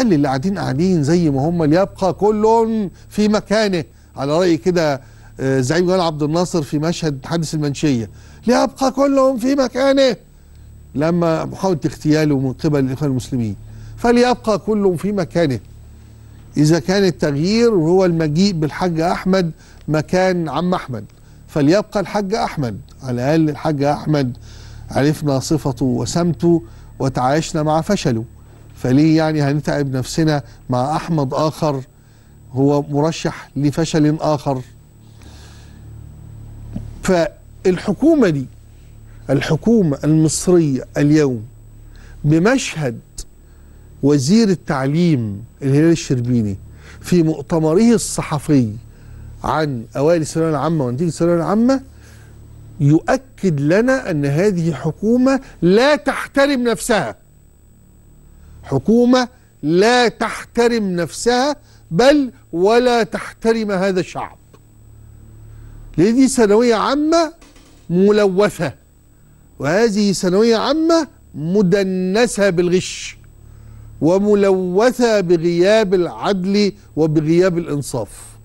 خلي اللي قاعدين قاعدين زي ما هم ليبقى كل في مكانه على راي كده آه، زعيم جمال عبد الناصر في مشهد حادث المنشيه ليبقى كلهم في مكانه لما محاوله اغتياله من قبل الاخوان المسلمين فليبقى كلهم في مكانه اذا كان التغيير هو المجيء بالحاج احمد مكان عم احمد فليبقى الحاج احمد على الاقل الحاج احمد عرفنا صفته وسمته وتعايشنا مع فشله فليه يعني هنتعب نفسنا مع أحمد آخر هو مرشح لفشل آخر فالحكومة دي الحكومة المصرية اليوم بمشهد وزير التعليم الهلال الشربيني في مؤتمره الصحفي عن أوائل الثانوية العامة ونتيجة الثانوية العامة يؤكد لنا أن هذه حكومة لا تحترم نفسها حكومة لا تحترم نفسها بل ولا تحترم هذا الشعب لدي سنوية ثانوية عامة ملوثة وهذه ثانوية عامة مدنسة بالغش وملوثة بغياب العدل وبغياب الإنصاف